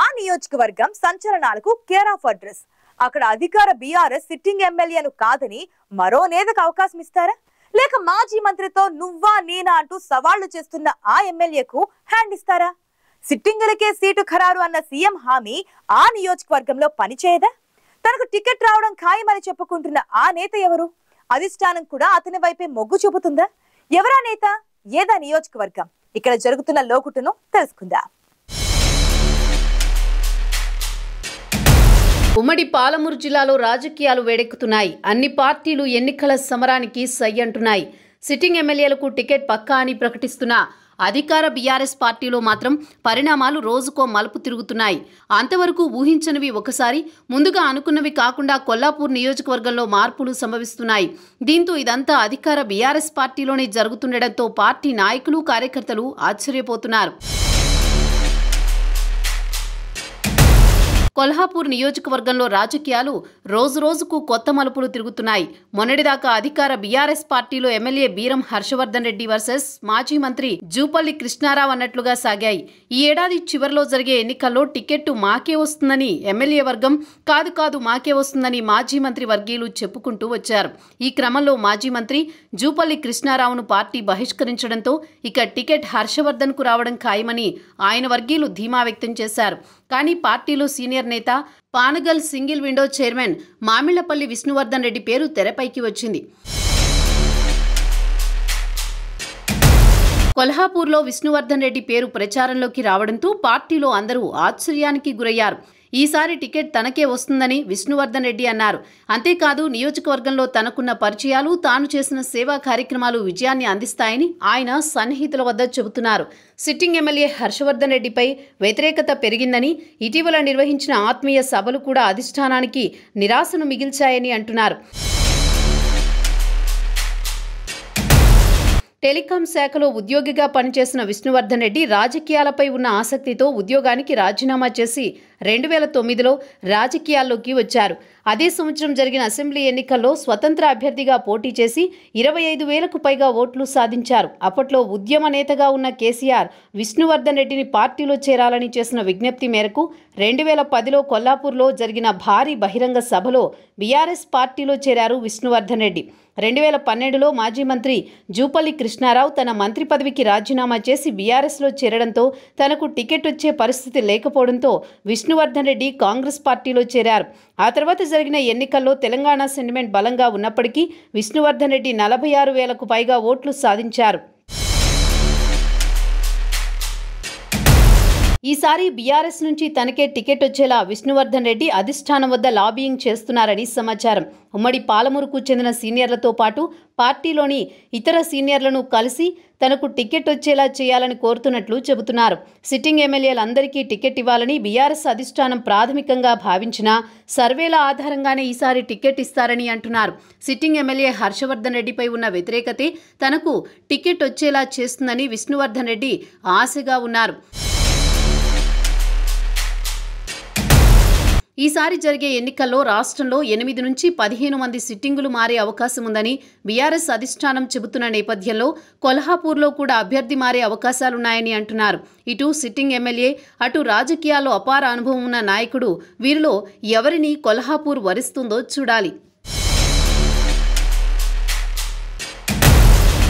ఆ నియోజకవర్గం సంచలనాలకు care of address అక్కడ అధికార బీఆర్ఎస్ సిట్టింగ్ ఎమ్మెల్యేను కాదని మరో నేతకు అవకాశం ఇస్తారా లేక మాజీ మంత్రితో నువ్వా నేనా అంటూ సవాళ్లు చేస్తున్న ఆ ఎమ్మెల్యేకు హ్యాండ్ ఇస్తారా సిట్టింగులకే సీటు ఖరారు అన్న సీఎం హామీ ఆ నియోజకవర్గంలో పనిచేయదా తనకు టికెట్ రావడం ఖాయమని చెప్పుకుంటున్న ఆ నేత ఎవరు అధిష్టానం కూడా అతని వైపే మొగ్గు చూపుతుందా ఎవరా నేత ఏదా నియోజకవర్గం ఇక్కడ జరుగుతున్న లోకుటును తెలుసుకుందా ఉమ్మడి పాలమూరు జిల్లాలో రాజకీయాలు వేడెక్కుతున్నాయి అన్ని పార్టీలు ఎన్నికల సమరానికి సై అంటున్నాయి సిట్టింగ్ ఎమ్మెల్యేలకు టికెట్ పక్కా అని ప్రకటిస్తున్న అధికార బీఆర్ఎస్ పార్టీలో మాత్రం పరిణామాలు రోజుకో మలుపు తిరుగుతున్నాయి అంతవరకు ఊహించనివి ఒకసారి ముందుగా అనుకున్నవి కాకుండా కొల్లాపూర్ నియోజకవర్గంలో మార్పులు సంభవిస్తున్నాయి దీంతో ఇదంతా అధికార బీఆర్ఎస్ పార్టీలోనే జరుగుతుండటంతో పార్టీ నాయకులు కార్యకర్తలు ఆశ్చర్యపోతున్నారు కొల్హాపూర్ నియోజకవర్గంలో రాజకీయాలు రోజురోజుకు కొత్త మలుపులు తిరుగుతున్నాయి మొన్నటిదాకా అధికార బీఆర్ఎస్ పార్టీలో ఎమ్మెల్యే బీరం హర్షవర్ధన్ రెడ్డి వర్సెస్ మాజీ మంత్రి జూపల్లి కృష్ణారావు అన్నట్లుగా సాగాయి ఈ ఏడాది చివరిలో జరిగే ఎన్నికల్లో టికెట్టు మాకే వస్తుందని ఎమ్మెల్యే వర్గం కాదు కాదు మాకే వస్తుందని మాజీ మంత్రి వర్గీయులు చెప్పుకుంటూ వచ్చారు ఈ క్రమంలో మాజీ మంత్రి జూపల్లి కృష్ణారావును పార్టీ బహిష్కరించడంతో ఇక టికెట్ హర్షవర్ధన్కు రావడం ఖాయమని ఆయన వర్గీయులు ధీమా వ్యక్తం చేశారు కానీ పార్టీలో సీనియర్ నేత Panagal single window chairman Mamillapalli Vishnuvardhan Reddy పేరు తెరపైకి వచ్చింది కొల్హాపూర్లో విష్ణువర్ధన్ రెడ్డి పేరు ప్రచారంలోకి రావడంతో పార్టీలో అందరూ ఆశ్చర్యానికి గురయ్యారు ఈసారి టికెట్ తనకే వస్తుందని విష్ణువర్ధన్ రెడ్డి అన్నారు అంతేకాదు నియోజకవర్గంలో తనకున్న పరిచయాలు తాను చేసిన సేవా కార్యక్రమాలు విజయాన్ని అందిస్తాయని ఆయన సన్నిహితుల వద్ద చెబుతున్నారు సిట్టింగ్ ఎమ్మెల్యే హర్షవర్ధన్ రెడ్డిపై వ్యతిరేకత పెరిగిందని ఇటీవల నిర్వహించిన ఆత్మీయ సభలు కూడా అధిష్టానానికి నిరాశను మిగిల్చాయని అంటున్నారు టెలికాం శాఖలో ఉద్యోగిగా పనిచేసిన విష్ణువర్ధన్ రెడ్డి రాజకీయాలపై ఉన్న ఆసక్తితో ఉద్యోగానికి రాజీనామా చేసి రెండు వేల తొమ్మిదిలో రాజకీయాల్లోకి వచ్చారు అదే సంవత్సరం జరిగిన అసెంబ్లీ ఎన్నికల్లో స్వతంత్ర అభ్యర్థిగా పోటీ చేసి ఇరవై ఐదు వేలకు పైగా ఓట్లు సాధించారు అప్పట్లో ఉద్యమ నేతగా ఉన్న కేసీఆర్ విష్ణువర్ధన్ రెడ్డిని పార్టీలో చేరాలని చేసిన విజ్ఞప్తి మేరకు రెండు వేల పదిలో కొల్లాపూర్లో జరిగిన భారీ బహిరంగ సభలో బీఆర్ఎస్ పార్టీలో చేరారు విష్ణువర్ధన్ రెడ్డి రెండు వేల పన్నెండులో మాజీ మంత్రి జూపల్లి కృష్ణారావు తన మంత్రి పదవికి రాజీనామా చేసి బీఆర్ఎస్లో చేరడంతో తనకు టికెట్ వచ్చే పరిస్థితి లేకపోవడంతో విష్ణువర్ధన్ రెడ్డి కాంగ్రెస్ పార్టీలో చేరారు ఆ తర్వాత జరిగిన ఎన్నికల్లో తెలంగాణ సెంటిమెంట్ బలంగా ఉన్నప్పటికీ విష్ణువర్ధన్ రెడ్డి నలభై ఆరు వేలకు పైగా ఓట్లు సాధించారు ఈసారి బీఆర్ఎస్ నుంచి తనకే టికెట్ వచ్చేలా విష్ణువర్ధన్ రెడ్డి అధిష్టానం వద్ద లాబియింగ్ చేస్తున్నారని సమాచారం ఉమ్మడి పాలమూరుకు చెందిన సీనియర్లతో పాటు పార్టీలోని ఇతర సీనియర్లను కలిసి తనకు టికెట్ వచ్చేలా చేయాలని కోరుతున్నట్లు చెబుతున్నారు సిట్టింగ్ ఎమ్మెల్యేలందరికీ టికెట్ ఇవ్వాలని బీఆర్ఎస్ అధిష్టానం ప్రాథమికంగా భావించిన సర్వేల ఆధారంగానే ఈసారి టికెట్ ఇస్తారని అంటున్నారు సిట్టింగ్ ఎమ్మెల్యే హర్షవర్ధన్ రెడ్డిపై ఉన్న వ్యతిరేకతే తనకు టికెట్ వచ్చేలా చేస్తుందని విష్ణువర్ధన్ రెడ్డి ఆశగా ఉన్నారు ఈసారి జరిగే ఎన్నికల్లో రాష్ట్రంలో ఎనిమిది నుంచి పదిహేను మంది సిట్టింగులు మారే అవకాశం ఉందని బీఆర్ఎస్ అధిష్టానం చెబుతున్న నేపథ్యంలో కొల్హాపూర్లో కూడా అభ్యర్థి మారే అవకాశాలున్నాయని అంటున్నారు ఇటు సిట్టింగ్ ఎమ్మెల్యే అటు రాజకీయాల్లో అపార అనుభవం ఉన్న నాయకుడు వీరిలో ఎవరిని కొల్హాపూర్ వరిస్తుందో చూడాలి